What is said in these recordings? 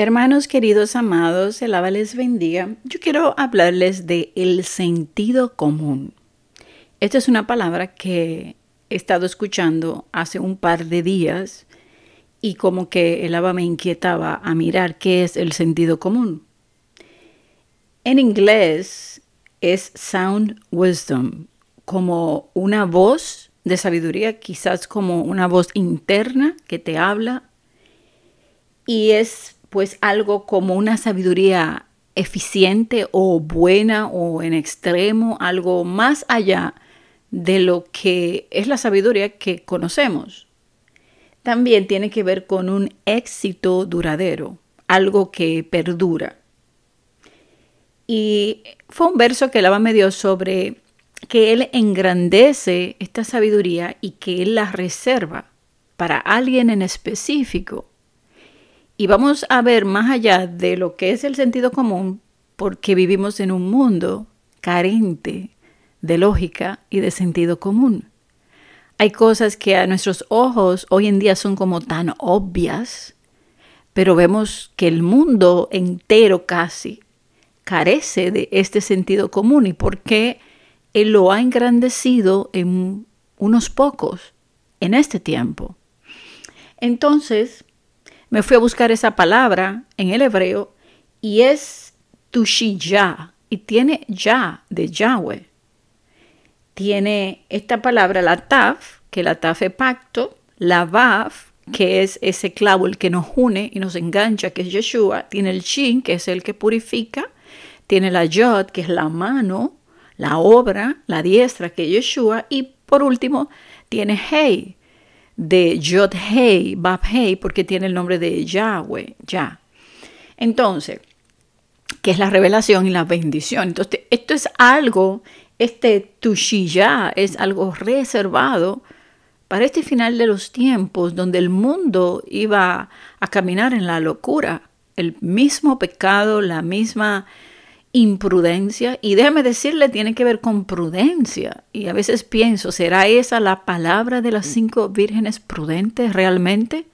Hermanos queridos amados, el Ava les bendiga. Yo quiero hablarles de el sentido común. Esta es una palabra que he estado escuchando hace un par de días y como que el Ava me inquietaba a mirar qué es el sentido común. En inglés es sound wisdom, como una voz de sabiduría, quizás como una voz interna que te habla y es pues algo como una sabiduría eficiente o buena o en extremo, algo más allá de lo que es la sabiduría que conocemos. También tiene que ver con un éxito duradero, algo que perdura. Y fue un verso que el me dio sobre que Él engrandece esta sabiduría y que Él la reserva para alguien en específico y vamos a ver más allá de lo que es el sentido común, porque vivimos en un mundo carente de lógica y de sentido común. Hay cosas que a nuestros ojos hoy en día son como tan obvias, pero vemos que el mundo entero casi carece de este sentido común y por qué él lo ha engrandecido en unos pocos en este tiempo. Entonces, me fui a buscar esa palabra en el hebreo y es ya, y tiene ya de Yahweh. Tiene esta palabra la taf, que la taf es pacto, la vav, que es ese clavo el que nos une y nos engancha, que es Yeshua, tiene el shin, que es el que purifica, tiene la yod, que es la mano, la obra, la diestra, que es Yeshua, y por último tiene hey, de Yod Hei, Bab Hei, porque tiene el nombre de Yahweh, Ya. Entonces, que es la revelación y la bendición. Entonces, esto es algo, este Tushiyah es algo reservado para este final de los tiempos donde el mundo iba a caminar en la locura, el mismo pecado, la misma imprudencia. Y déjame decirle, tiene que ver con prudencia. Y a veces pienso, ¿será esa la palabra de las cinco vírgenes prudentes realmente?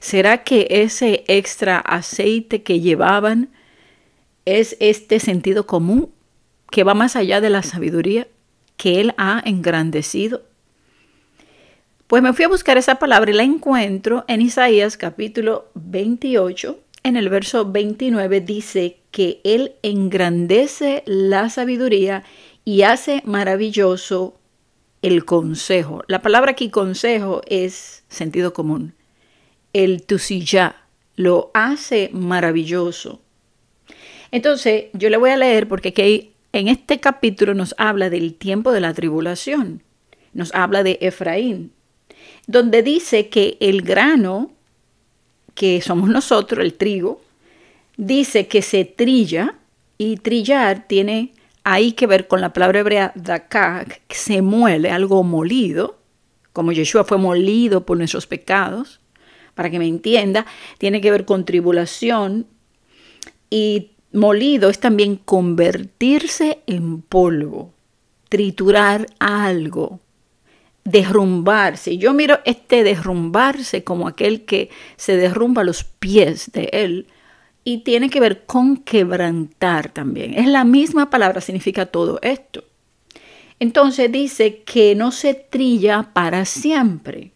¿Será que ese extra aceite que llevaban es este sentido común que va más allá de la sabiduría que él ha engrandecido? Pues me fui a buscar esa palabra y la encuentro en Isaías capítulo 28, en el verso 29 dice que Él engrandece la sabiduría y hace maravilloso el consejo. La palabra aquí consejo es sentido común. El tusillá lo hace maravilloso. Entonces, yo le voy a leer porque aquí en este capítulo nos habla del tiempo de la tribulación. Nos habla de Efraín, donde dice que el grano que somos nosotros, el trigo, dice que se trilla y trillar tiene ahí que ver con la palabra hebrea dakak, que se muele, algo molido, como Yeshua fue molido por nuestros pecados, para que me entienda, tiene que ver con tribulación y molido es también convertirse en polvo, triturar algo, derrumbarse. Yo miro este derrumbarse como aquel que se derrumba los pies de él y tiene que ver con quebrantar también. Es la misma palabra, significa todo esto. Entonces dice que no se trilla para siempre.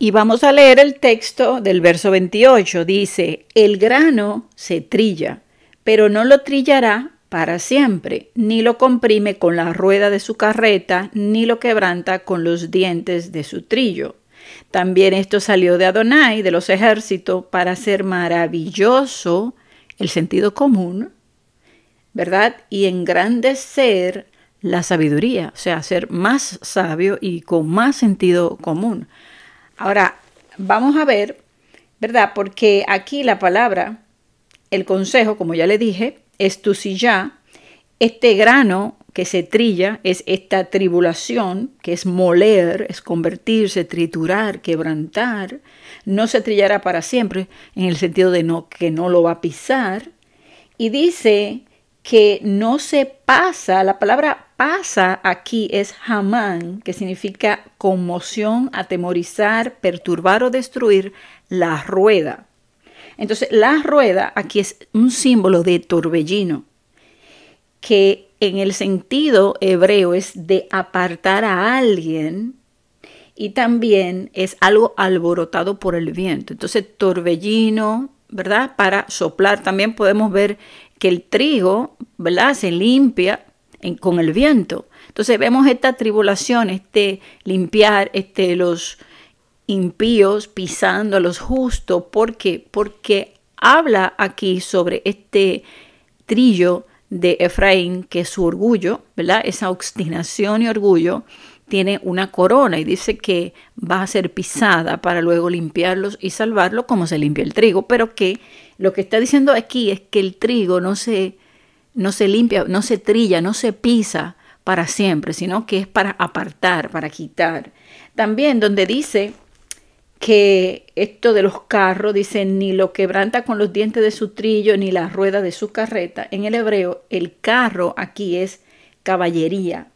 Y vamos a leer el texto del verso 28. Dice, el grano se trilla, pero no lo trillará para siempre, ni lo comprime con la rueda de su carreta, ni lo quebranta con los dientes de su trillo. También esto salió de Adonai, de los ejércitos, para ser maravilloso el sentido común, ¿verdad? Y engrandecer la sabiduría, o sea, ser más sabio y con más sentido común. Ahora, vamos a ver, ¿verdad? Porque aquí la palabra, el consejo, como ya le dije, ya. este grano que se trilla es esta tribulación, que es moler, es convertirse, triturar, quebrantar. No se trillará para siempre, en el sentido de que no lo va a pisar. Y dice que no se pasa, la palabra pasa aquí es jamán que significa conmoción, atemorizar, perturbar o destruir la rueda. Entonces, la rueda aquí es un símbolo de torbellino, que en el sentido hebreo es de apartar a alguien y también es algo alborotado por el viento. Entonces, torbellino, ¿verdad? Para soplar. También podemos ver que el trigo, ¿verdad? Se limpia con el viento. Entonces vemos esta tribulación, este limpiar, este los impíos pisando a los justos. ¿Por qué? Porque habla aquí sobre este trillo de Efraín, que su orgullo, ¿verdad? Esa obstinación y orgullo tiene una corona y dice que va a ser pisada para luego limpiarlos y salvarlos como se limpia el trigo, pero que lo que está diciendo aquí es que el trigo no se, no se limpia, no se trilla, no se pisa para siempre, sino que es para apartar, para quitar. También donde dice que esto de los carros, dicen, ni lo quebranta con los dientes de su trillo, ni la rueda de su carreta. En el hebreo, el carro aquí es caballería.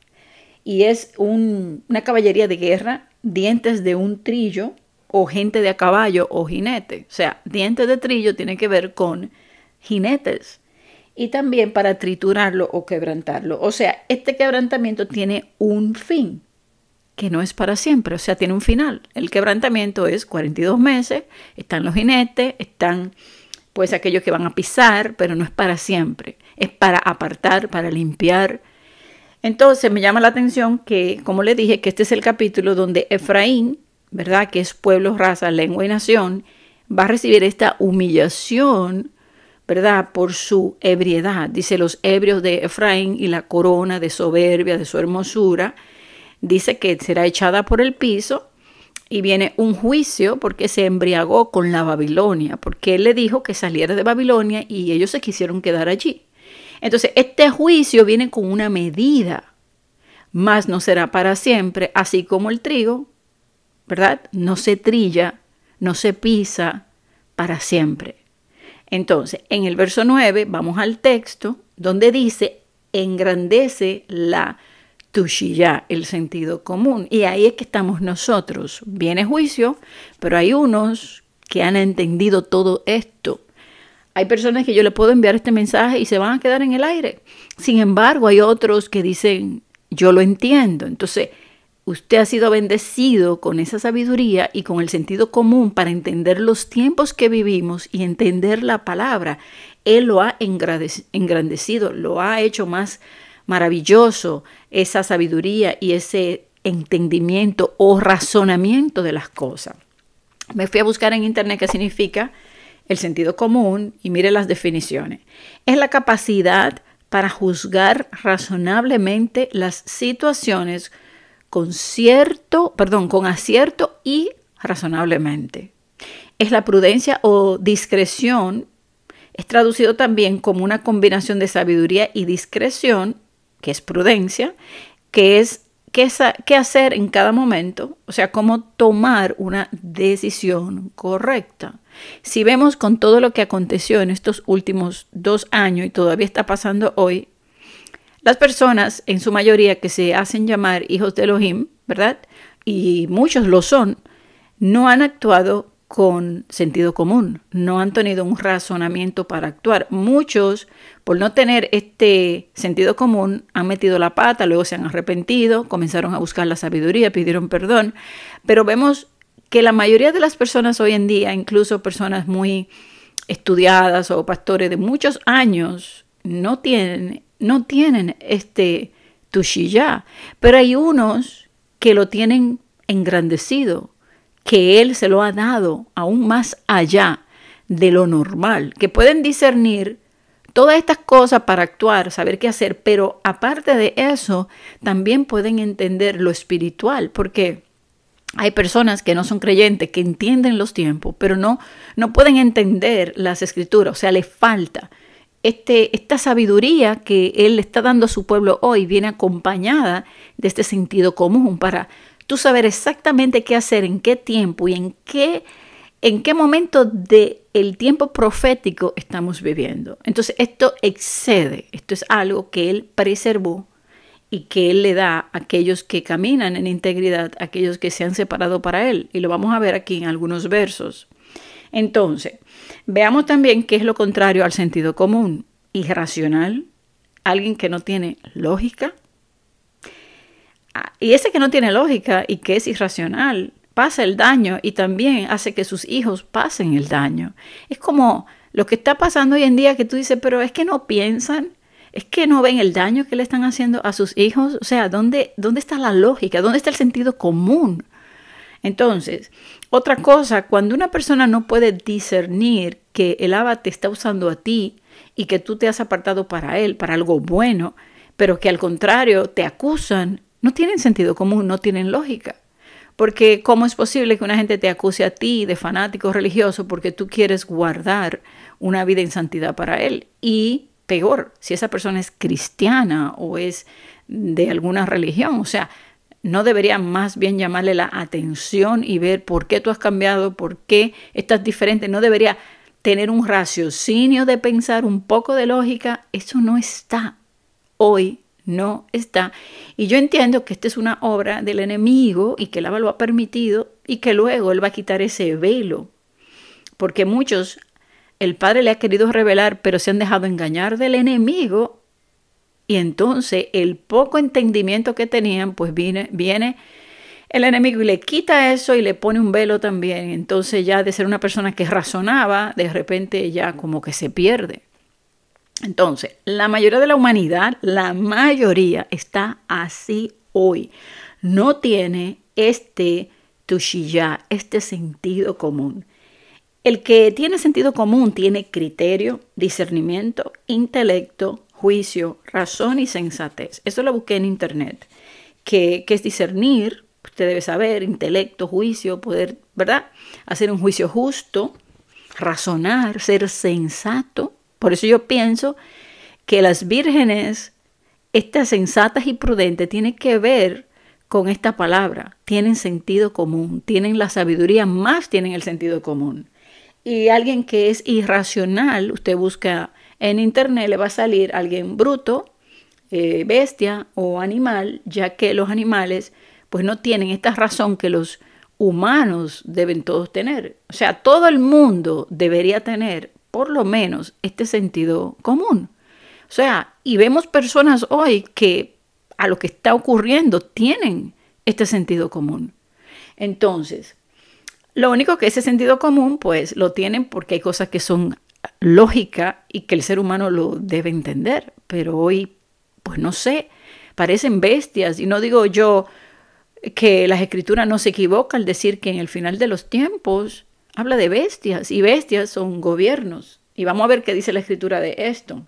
Y es una caballería de guerra, dientes de un trillo, o gente de a caballo, o jinete. O sea, dientes de trillo tiene que ver con jinetes. Y también para triturarlo o quebrantarlo. O sea, este quebrantamiento tiene un fin que no es para siempre, o sea, tiene un final. El quebrantamiento es 42 meses, están los jinetes, están pues aquellos que van a pisar, pero no es para siempre, es para apartar, para limpiar. Entonces me llama la atención que, como le dije, que este es el capítulo donde Efraín, ¿verdad? Que es pueblo, raza, lengua y nación, va a recibir esta humillación, ¿verdad? Por su ebriedad. Dice los ebrios de Efraín y la corona de soberbia de su hermosura dice que será echada por el piso y viene un juicio porque se embriagó con la Babilonia, porque él le dijo que saliera de Babilonia y ellos se quisieron quedar allí. Entonces, este juicio viene con una medida, más no será para siempre, así como el trigo, ¿verdad? No se trilla, no se pisa para siempre. Entonces, en el verso 9 vamos al texto donde dice, engrandece la ya el sentido común. Y ahí es que estamos nosotros. Viene juicio, pero hay unos que han entendido todo esto. Hay personas que yo le puedo enviar este mensaje y se van a quedar en el aire. Sin embargo, hay otros que dicen, yo lo entiendo. Entonces, usted ha sido bendecido con esa sabiduría y con el sentido común para entender los tiempos que vivimos y entender la palabra. Él lo ha engrandecido, lo ha hecho más maravilloso esa sabiduría y ese entendimiento o razonamiento de las cosas. Me fui a buscar en internet qué significa el sentido común y mire las definiciones. Es la capacidad para juzgar razonablemente las situaciones con cierto, perdón, con acierto y razonablemente. Es la prudencia o discreción, es traducido también como una combinación de sabiduría y discreción que es prudencia, que es qué, qué hacer en cada momento, o sea, cómo tomar una decisión correcta. Si vemos con todo lo que aconteció en estos últimos dos años y todavía está pasando hoy, las personas, en su mayoría, que se hacen llamar hijos de Elohim, ¿verdad? Y muchos lo son, no han actuado con sentido común, no han tenido un razonamiento para actuar. Muchos, por no tener este sentido común, han metido la pata, luego se han arrepentido, comenzaron a buscar la sabiduría, pidieron perdón, pero vemos que la mayoría de las personas hoy en día, incluso personas muy estudiadas o pastores de muchos años, no tienen, no tienen este tushiyá, pero hay unos que lo tienen engrandecido, que Él se lo ha dado aún más allá de lo normal, que pueden discernir todas estas cosas para actuar, saber qué hacer, pero aparte de eso, también pueden entender lo espiritual, porque hay personas que no son creyentes, que entienden los tiempos, pero no, no pueden entender las escrituras, o sea, les falta. Este, esta sabiduría que Él está dando a su pueblo hoy viene acompañada de este sentido común para tú saber exactamente qué hacer, en qué tiempo y en qué, en qué momento del el tiempo profético estamos viviendo. Entonces esto excede, esto es algo que él preservó y que Él le da a aquellos que caminan en integridad, a aquellos que se han separado para Él. Y lo vamos a ver aquí en algunos versos. Entonces, veamos también qué es lo contrario al sentido común, irracional, alguien que no tiene lógica, Ah, y ese que no tiene lógica y que es irracional, pasa el daño y también hace que sus hijos pasen el daño. Es como lo que está pasando hoy en día que tú dices, pero es que no piensan, es que no ven el daño que le están haciendo a sus hijos. O sea, ¿dónde, dónde está la lógica? ¿Dónde está el sentido común? Entonces, otra cosa, cuando una persona no puede discernir que el aba te está usando a ti y que tú te has apartado para él, para algo bueno, pero que al contrario te acusan no tienen sentido común, no tienen lógica. Porque ¿cómo es posible que una gente te acuse a ti de fanático religioso porque tú quieres guardar una vida en santidad para él? Y peor, si esa persona es cristiana o es de alguna religión, o sea, no debería más bien llamarle la atención y ver por qué tú has cambiado, por qué estás diferente, no debería tener un raciocinio de pensar, un poco de lógica, eso no está hoy no está. Y yo entiendo que esta es una obra del enemigo y que el lo ha permitido y que luego él va a quitar ese velo. Porque muchos, el Padre le ha querido revelar, pero se han dejado engañar del enemigo. Y entonces el poco entendimiento que tenían, pues viene, viene el enemigo y le quita eso y le pone un velo también. Entonces ya de ser una persona que razonaba, de repente ya como que se pierde. Entonces, la mayoría de la humanidad, la mayoría está así hoy. No tiene este tushiyá, este sentido común. El que tiene sentido común tiene criterio, discernimiento, intelecto, juicio, razón y sensatez. Eso lo busqué en internet, ¿Qué es discernir, usted debe saber, intelecto, juicio, poder, ¿verdad? Hacer un juicio justo, razonar, ser sensato por eso yo pienso que las vírgenes, estas sensatas y prudentes, tienen que ver con esta palabra, tienen sentido común, tienen la sabiduría, más tienen el sentido común. Y alguien que es irracional, usted busca en internet, le va a salir alguien bruto, eh, bestia o animal, ya que los animales pues no tienen esta razón que los humanos deben todos tener. O sea, todo el mundo debería tener por lo menos este sentido común. O sea, y vemos personas hoy que a lo que está ocurriendo tienen este sentido común. Entonces, lo único que ese sentido común, pues lo tienen porque hay cosas que son lógica y que el ser humano lo debe entender, pero hoy, pues no sé, parecen bestias y no digo yo que las escrituras no se equivocan al decir que en el final de los tiempos habla de bestias y bestias son gobiernos. Y vamos a ver qué dice la escritura de esto.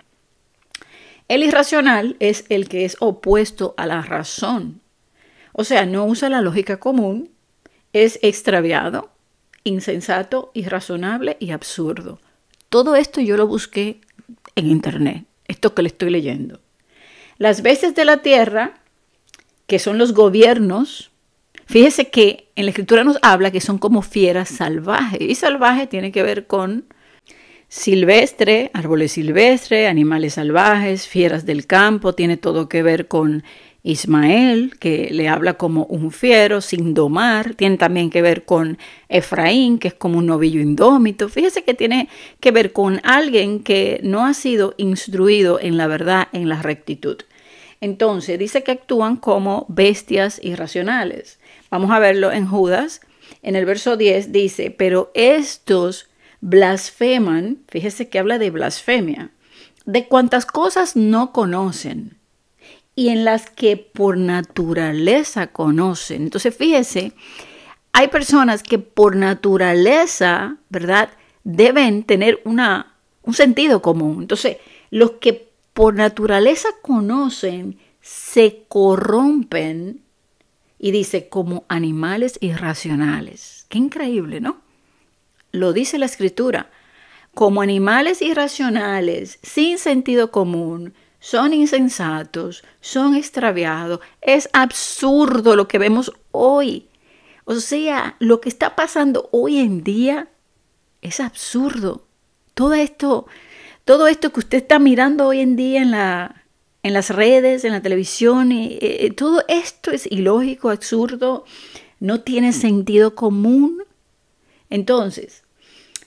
El irracional es el que es opuesto a la razón. O sea, no usa la lógica común, es extraviado, insensato, irrazonable y absurdo. Todo esto yo lo busqué en internet, esto que le estoy leyendo. Las bestias de la tierra, que son los gobiernos, Fíjese que en la escritura nos habla que son como fieras salvajes y salvaje tiene que ver con silvestre, árboles silvestres, animales salvajes, fieras del campo, tiene todo que ver con Ismael, que le habla como un fiero, sin domar, tiene también que ver con Efraín, que es como un novillo indómito. Fíjese que tiene que ver con alguien que no ha sido instruido en la verdad, en la rectitud. Entonces dice que actúan como bestias irracionales. Vamos a verlo en Judas. En el verso 10 dice, pero estos blasfeman, fíjese que habla de blasfemia, de cuantas cosas no conocen y en las que por naturaleza conocen. Entonces, fíjese, hay personas que por naturaleza, ¿verdad? Deben tener una, un sentido común. Entonces, los que por naturaleza conocen se corrompen y dice, como animales irracionales. Qué increíble, ¿no? Lo dice la escritura. Como animales irracionales, sin sentido común, son insensatos, son extraviados. Es absurdo lo que vemos hoy. O sea, lo que está pasando hoy en día es absurdo. Todo esto, todo esto que usted está mirando hoy en día en la, en las redes, en la televisión. Eh, eh, todo esto es ilógico, absurdo, no tiene mm. sentido común. Entonces,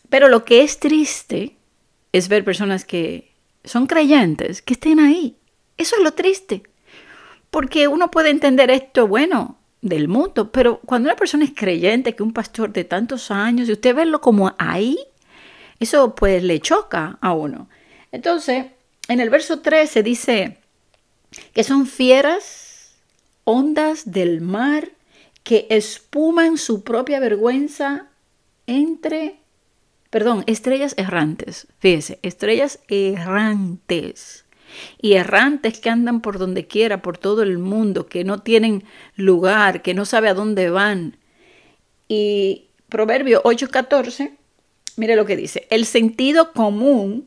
pero lo que es triste es ver personas que son creyentes, que estén ahí. Eso es lo triste. Porque uno puede entender esto, bueno, del mundo, pero cuando una persona es creyente, que un pastor de tantos años, y usted verlo como ahí, eso pues le choca a uno. Entonces, en el verso 13 dice, que son fieras, ondas del mar, que espuman su propia vergüenza entre, perdón, estrellas errantes, fíjese, estrellas errantes. Y errantes que andan por donde quiera, por todo el mundo, que no tienen lugar, que no sabe a dónde van. Y Proverbio 8:14, mire lo que dice, el sentido común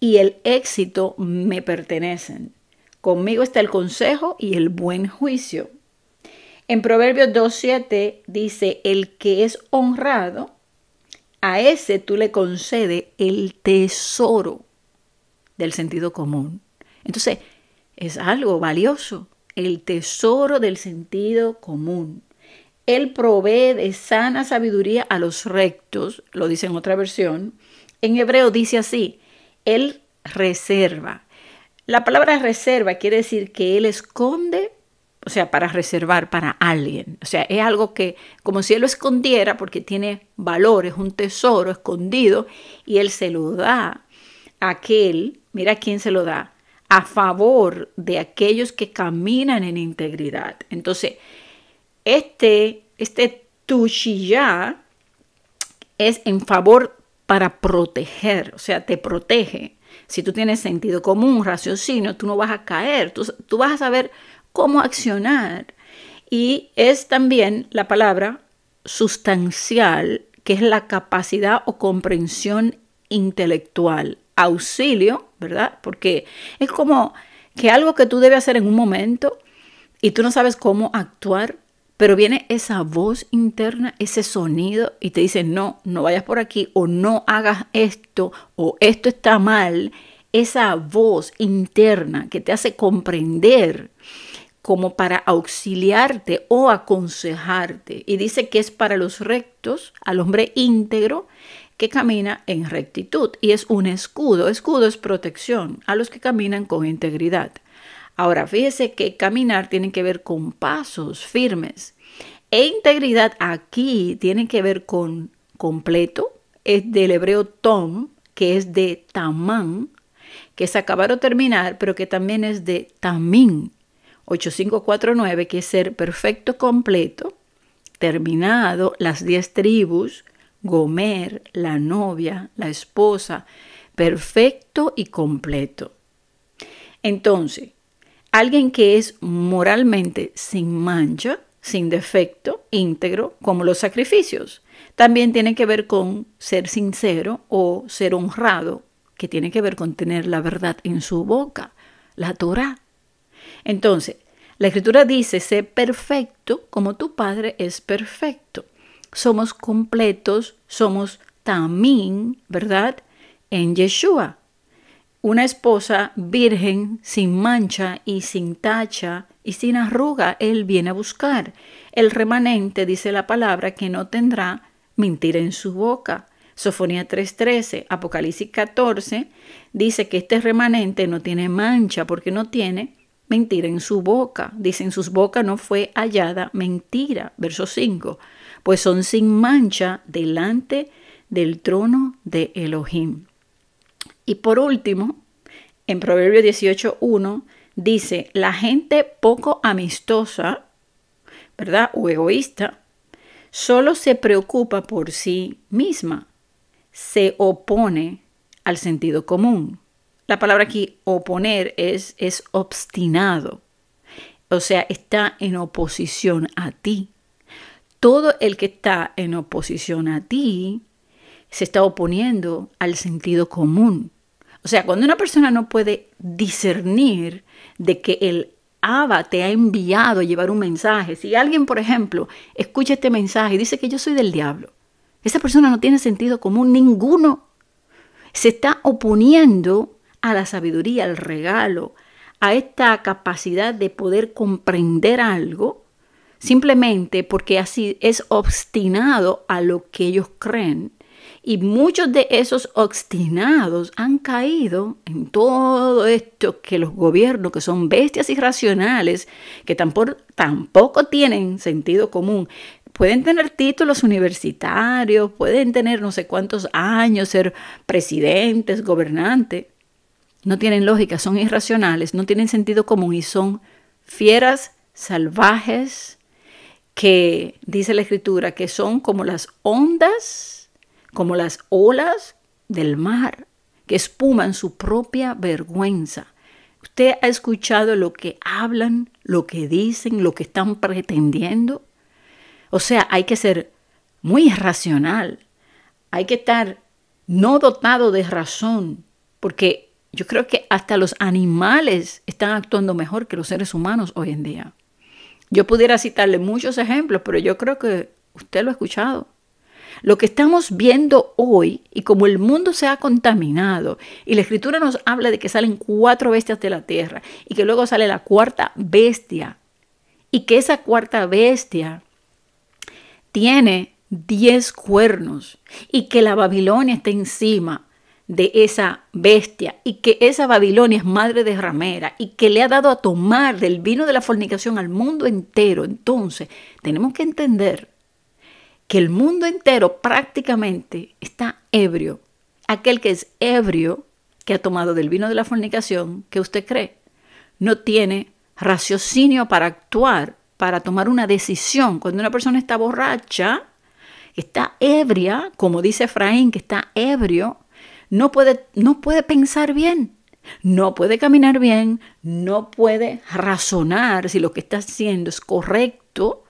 y el éxito me pertenecen. Conmigo está el consejo y el buen juicio. En Proverbios 2.7 dice, el que es honrado, a ese tú le concede el tesoro del sentido común. Entonces, es algo valioso, el tesoro del sentido común. Él provee de sana sabiduría a los rectos, lo dice en otra versión. En hebreo dice así, Él reserva, la palabra reserva quiere decir que él esconde, o sea, para reservar para alguien. O sea, es algo que como si él lo escondiera porque tiene valor, es un tesoro escondido y él se lo da a aquel, mira quién se lo da, a favor de aquellos que caminan en integridad. Entonces, este, este tushiyá es en favor para proteger, o sea, te protege, si tú tienes sentido común, raciocinio, tú no vas a caer, tú, tú vas a saber cómo accionar. Y es también la palabra sustancial, que es la capacidad o comprensión intelectual. Auxilio, ¿verdad? Porque es como que algo que tú debes hacer en un momento y tú no sabes cómo actuar, pero viene esa voz interna, ese sonido y te dice, no, no vayas por aquí o no hagas esto o esto está mal. Esa voz interna que te hace comprender como para auxiliarte o aconsejarte. Y dice que es para los rectos, al hombre íntegro que camina en rectitud. Y es un escudo. Escudo es protección a los que caminan con integridad. Ahora, fíjese que caminar tiene que ver con pasos firmes. E integridad aquí tiene que ver con completo, es del hebreo tom, que es de tamán, que es acabar o terminar, pero que también es de tamín. 8549, que es ser perfecto completo, terminado, las diez tribus, Gomer, la novia, la esposa, perfecto y completo. Entonces, alguien que es moralmente sin mancha, sin defecto, íntegro, como los sacrificios. También tiene que ver con ser sincero o ser honrado, que tiene que ver con tener la verdad en su boca, la Torah. Entonces, la escritura dice, sé perfecto como tu Padre es perfecto. Somos completos, somos también, ¿verdad? En Yeshua, una esposa virgen, sin mancha y sin tacha y sin arruga, Él viene a buscar. El remanente, dice la palabra, que no tendrá mentira en su boca. Sofonía 3.13, Apocalipsis 14, dice que este remanente no tiene mancha porque no tiene mentira en su boca. Dice, en sus bocas no fue hallada mentira. Verso 5, pues son sin mancha delante del trono de Elohim. Y por último, en Proverbio 18.1 dice, la gente poco amistosa, ¿verdad? O egoísta, solo se preocupa por sí misma, se opone al sentido común. La palabra aquí oponer es, es obstinado, o sea, está en oposición a ti. Todo el que está en oposición a ti se está oponiendo al sentido común. O sea, cuando una persona no puede discernir de que el Abba te ha enviado a llevar un mensaje, si alguien, por ejemplo, escucha este mensaje y dice que yo soy del diablo, esa persona no tiene sentido común ninguno. Se está oponiendo a la sabiduría, al regalo, a esta capacidad de poder comprender algo, simplemente porque así es obstinado a lo que ellos creen y muchos de esos obstinados han caído en todo esto que los gobiernos, que son bestias irracionales, que tampoco, tienen sentido común, pueden tener títulos universitarios, pueden tener no sé cuántos años, ser presidentes, gobernantes. No tienen lógica, son irracionales, no tienen sentido común y son fieras salvajes que dice la escritura que son como las ondas como las olas del mar que espuman su propia vergüenza. ¿Usted ha escuchado lo que hablan, lo que dicen, lo que están pretendiendo? O sea, hay que ser muy racional, hay que estar no dotado de razón, porque yo creo que hasta los animales están actuando mejor que los seres humanos hoy en día. Yo pudiera citarle muchos ejemplos, pero yo creo que usted lo ha escuchado. Lo que estamos viendo hoy y como el mundo se ha contaminado y la escritura nos habla de que salen cuatro bestias de la tierra y que luego sale la cuarta bestia y que esa cuarta bestia tiene diez cuernos y que la Babilonia está encima de esa bestia y que esa Babilonia es madre de ramera y que le ha dado a tomar del vino de la fornicación al mundo entero. Entonces, tenemos que entender que el mundo entero prácticamente está ebrio. Aquel que es ebrio, que ha tomado del vino de la fornicación, que usted cree, no tiene raciocinio para actuar, para tomar una decisión. Cuando una persona está borracha, está ebria, como dice Efraín, que está ebrio, no puede, no puede pensar bien, no puede caminar bien, no puede razonar si lo que está haciendo es correcto.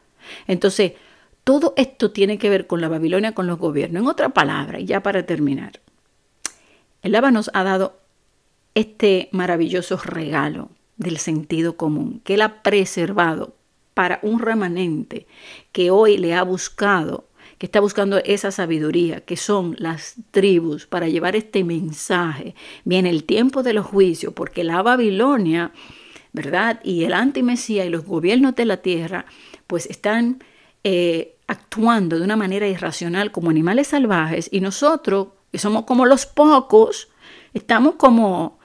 Entonces, todo esto tiene que ver con la Babilonia, con los gobiernos. En otra palabra, y ya para terminar, el Lábanos ha dado este maravilloso regalo del sentido común, que él ha preservado para un remanente que hoy le ha buscado, que está buscando esa sabiduría, que son las tribus, para llevar este mensaje. Viene el tiempo de los juicios, porque la Babilonia, ¿verdad? Y el antimesía y los gobiernos de la tierra, pues están eh, actuando de una manera irracional como animales salvajes y nosotros, que somos como los pocos, estamos como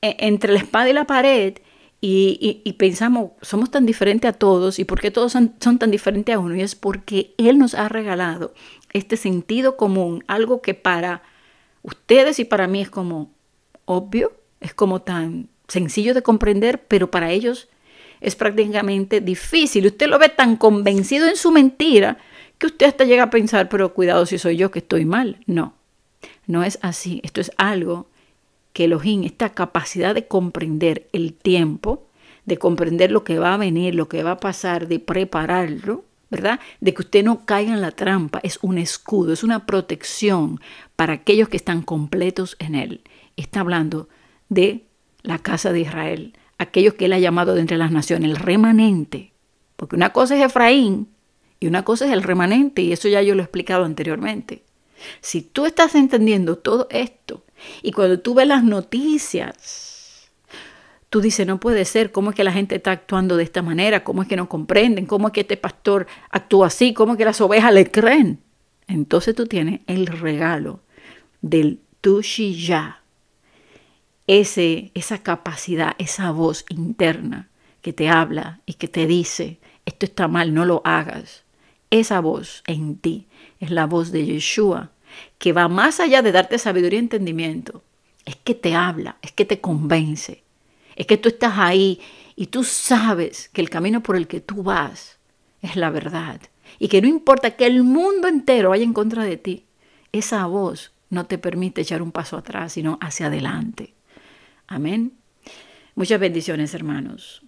e, entre la espada y la pared y, pensamos, somos tan diferentes a todos y por qué todos son, son, tan diferentes a uno. Y es porque Él nos ha regalado este sentido común, algo que para ustedes y para mí es como obvio, es como tan sencillo de comprender, pero para ellos es prácticamente difícil. Usted lo ve tan convencido en su mentira que usted hasta llega a pensar, pero cuidado si soy yo que estoy mal. No, no es así. Esto es algo que Elohim, esta capacidad de comprender el tiempo, de comprender lo que va a venir, lo que va a pasar, de prepararlo, ¿verdad? De que usted no caiga en la trampa, es un escudo, es una protección para aquellos que están completos en él. Está hablando de la casa de Israel, aquellos que él ha llamado de entre las naciones, el remanente. Porque una cosa es Efraín y una cosa es el remanente, y eso ya yo lo he explicado anteriormente. Si tú estás entendiendo todo esto y cuando tú ves las noticias, tú dices, no puede ser, ¿cómo es que la gente está actuando de esta manera? ¿Cómo es que no comprenden? ¿Cómo es que este pastor actúa así? ¿Cómo es que las ovejas le creen? Entonces tú tienes el regalo del ya ese, esa capacidad, esa voz interna que te habla y que te dice, esto está mal, no lo hagas. Esa voz en ti es la voz de Yeshua, que va más allá de darte sabiduría y entendimiento. Es que te habla, es que te convence, es que tú estás ahí y tú sabes que el camino por el que tú vas es la verdad y que no importa que el mundo entero vaya en contra de ti, esa voz no te permite echar un paso atrás, sino hacia adelante. Amén. Muchas bendiciones, hermanos.